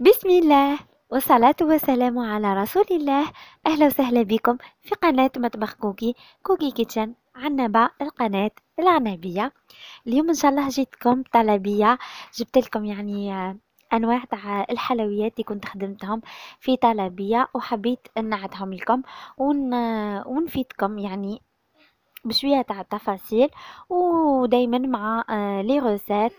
بسم الله والصلاة والسلام على رسول الله أهلا وسهلا بكم في قناة مطبخ كوكي كوكي كيتشن عنبة القناة العنبية اليوم إن شاء الله جيتكم طلبية جبت لكم يعني انواع تاع الحلويات اللي كنت خدمتهم في طلبيه وحبيت نعدهم لكم ون... ونفيدكم يعني بشويه تاع التفاصيل ودائما مع آه، لي روسات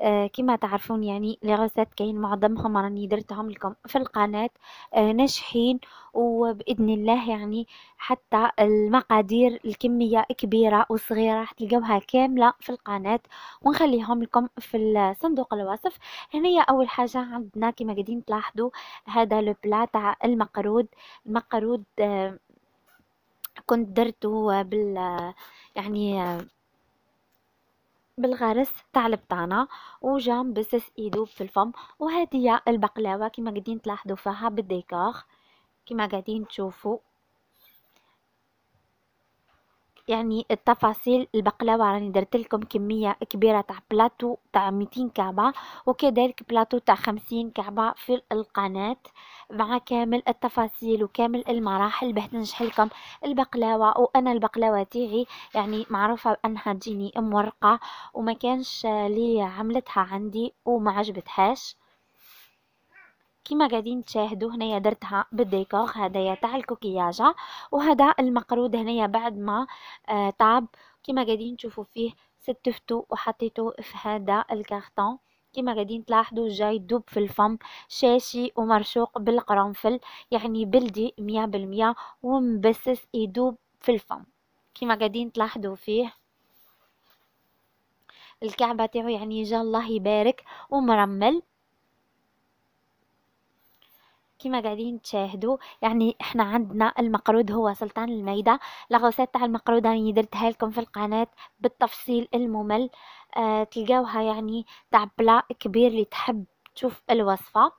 آه، كما تعرفون يعني لي غوسيت كاين معظمهم راني درتهم لكم في القناه آه ناجحين وباذن الله يعني حتى المقادير الكميه كبيره وصغيره تلقاوها كامله في القناه ونخليهم لكم في صندوق الوصف هنايا اول حاجه عندنا كما قاعدين تلاحظوا هذا لو بلا تاع المقرود المقرود آه كنت درته بال يعني بالغرس تاع البطانه وجام بسس ايدو في الفم وهذه هي البقلاوه كما قاعدين تلاحظوا فيها بالديكور كما قاعدين تشوفوا يعني التفاصيل البقلاوه راني يعني درت لكم كميه كبيره تاع بلاطو تاع 200 كعبه وكذلك بلاطو تاع 50 كعبه في القناه مع كامل التفاصيل وكامل المراحل باه ننجح لكم البقلاوه وانا البقلاوه تاعي يعني معروفه بانها تجيني مورقه وما كانش لي عملتها عندي وما عجبتهاش كما قاعدين تشاهدوا هنايا درتها بالديكور هذايا تاع الكوكياجا وهذا المقرود هنايا بعد ما آه، طاب كما قاعدين تشوفوا فيه ستفتو وحطيته في هذا الكارتون كما قاعدين تلاحظوا جاي دوب في الفم شاشي ومرشوق بالقرنفل يعني بلدي مية بالمية ومبسس يدوب في الفم كما قاعدين تلاحظوا فيه الكعبة تاعو يعني جا الله يبارك ومرمل كما قاعدين تشاهدوا يعني احنا عندنا المقرود هو سلطان الميدة لغوصات تاع المقرود راني درتها لكم في القناة بالتفصيل الممل آه تلقاوها يعني تاع بلا كبير اللي تحب تشوف الوصفة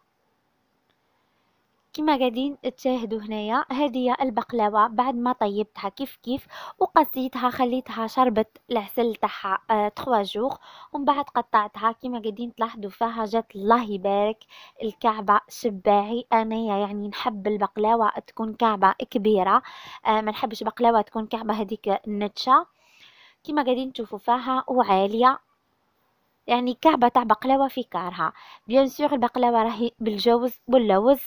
كما قاعدين تشاهدوا هنايا هذه هي البقلاوه بعد ما طيبتها كيف كيف وقصيتها خليتها شربت العسل تاعها 3 آه جوغ ومن بعد قطعتها كما قاعدين تلاحظوا فيها جات الله يبارك الكعبه شباعي انايا يعني نحب البقلاوه تكون كعبه كبيره آه ما نحبش بقلاوه تكون كعبه هذيك النتشه كما قاعدين تشوفوا فيها وعاليه يعني كعبه تاع بقلاوه في كارها بيان سور البقلاوه راهي بالجوز واللوز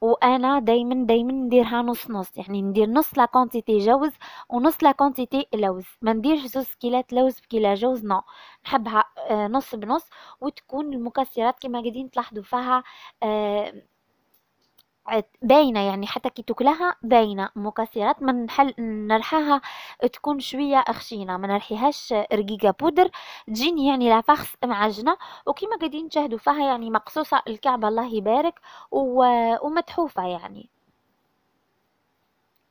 وانا دايما دايما نديرها نص نص يعني ندير نص لا كونتيتي جوز ونص لا كونتيتي لوز ما نديرش زوج كيلات لوز بكيلا جوز نو نحبها آه، نص بنص وتكون المكسرات كما قاعدين تلاحظوا فيها آه، باينة يعني حتى كي تكلها باينة مكسرات ما نحل نرحاها تكون شوية خشينة ما نرحيهاش رقيقة بودر تجيني يعني لا فخس معجنة وكما قاعدين تشاهدوا فيها يعني مقصوصة الكعبة الله يبارك و... ومتحوفة يعني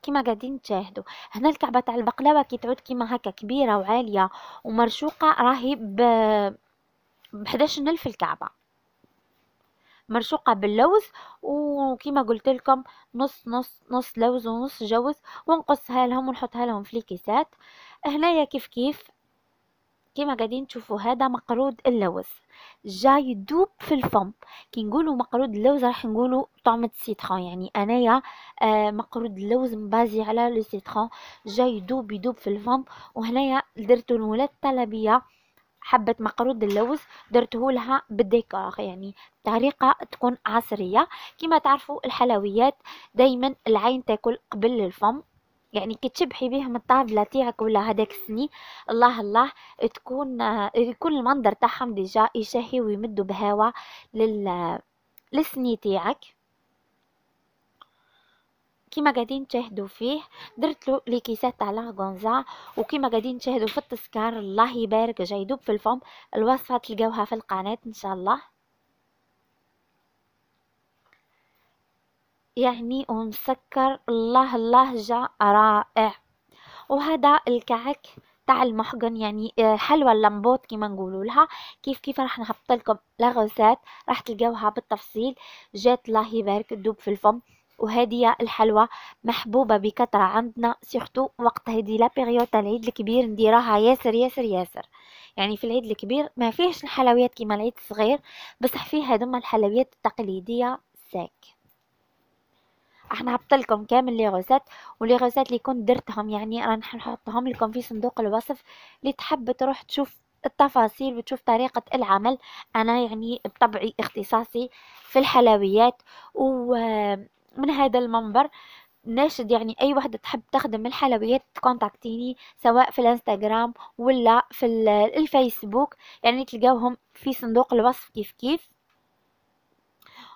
كما قاعدين تشاهدوا هنا الكعبة تاع البقلاوة كي تعود كيما هكا كبيرة وعالية ومرشوقة راهي ب 11000 الكعبة مرشوقة باللوز وكما قلت لكم نص نص نص لوز ونص جوز ونقصها لهم ونحطها لهم في الكيسات هنايا كيف كيف كما قاعدين تشوفوا هذا مقرود اللوز جاي يدوب في الفم كي نقولوا مقرود اللوز راح نقولوا طعمة السيترون يعني انايا آه مقرود اللوز مبازي على السيترون جاي يدوب يدوب في الفم وهنايا درتو المولات الطلبيه حبة مقرود اللوز درته لها بالديكور يعني طريقة تكون عصرية كما تعرفوا الحلويات دايما العين تاكل قبل الفم يعني كي تشبحي به من الطابله تاعك ولا هذاك السني الله الله تكون يكون المنظر تاعهم ديجا يشهي ويمدوا بهوا لل للسني تاعك كيما قاعدين تشاهدوا فيه درت له ليكيسات على غونزا وكيما قاعدين تشاهدوا في التسكار الله يبارك جاي يدوب في الفم الوصفه تلقاوها في القناه ان شاء الله يعني ومسكر الله الله جا رائع وهذا الكعك تاع المحقن يعني آه، حلوى اللمبوط كيما نقولوا لها كيف كيف راح نهبط لكم لاغوسات راح تلقاوها بالتفصيل جات الله يبارك دوب في الفم وهذه الحلوى محبوبة بكثرة عندنا سورتو وقت هذه لا بيريود العيد الكبير نديراها ياسر ياسر ياسر يعني في العيد الكبير ما فيهش الحلويات كيما العيد الصغير بصح فيه هذوما الحلويات التقليدية ساك راح نهبط لكم كامل لي غوسات ولي غوسات اللي كنت درتهم يعني راه نحطهم لكم في صندوق الوصف اللي تحب تروح تشوف التفاصيل وتشوف طريقة العمل أنا يعني بطبعي اختصاصي في الحلويات و من هذا المنبر ناشد يعني اي وحده تحب تخدم الحلويات تكونتاكتيني سواء في الانستغرام ولا في الفيسبوك يعني تلقاوهم في صندوق الوصف كيف كيف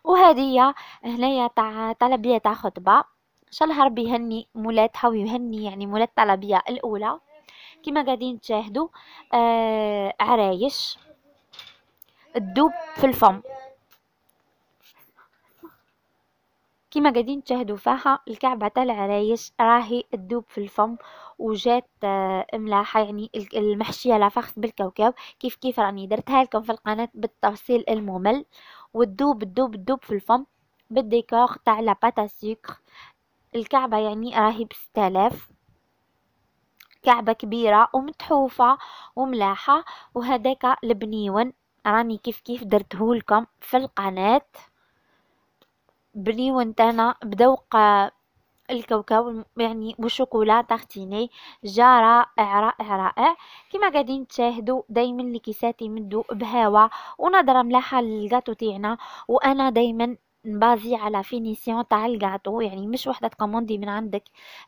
وهدية هنايا تاع طلبية تاع خطبة ان شاء الله ربي يهني مولاتها ويهني يعني مولات طلبية الاولى كما قاعدين تشاهدوا آه عرايش الدوب في الفم كيما قاعدين تشاهدوا فيها الكعبة تاع العرايش راهي تذوب في الفم وجات آه، ملاحة يعني المحشية لفخذ بالكوكب كيف كيف راني درتها لكم في القناة بالتفصيل الممل وتذوب تذوب تذوب في الفم بالديكور تاع لاباتا سكر الكعبة يعني راهي بستلاف كعبة كبيرة ومتحوفة وملاحة وهذاك البنيون راني كيف كيف درتهولكم في القناة بنيون تاعنا بدوق آه، الكاوكاو يعني والشوكولا تارتيني جا رائع رائع رائع كما قاعدين تشاهدوا دائما اللي كيسات يمدوا بهوا ونظره ملاحه للكاطو تاعنا وانا دائما بازي على فينيسيون تاع الكاطو يعني مش وحده تقموندي من عندك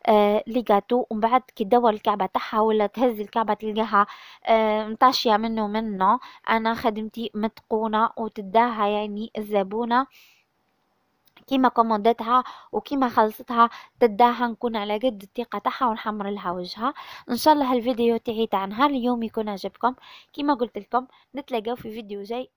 آه لي كاطو ومن بعد كي تدور الكعبه تاعها ولا تهز الكعبه تلقاها آه منه منه انا خدمتي متقونه وتداها يعني الزبونه كيما كومونداتها وكيما خلصتها تداها نكون على قد الثقه تاعها ونحمر لها وجهها ان شاء الله الفيديو تاعي تاع نهار اليوم يكون عجبكم كيما قلت لكم نتلاقاو في فيديو جاي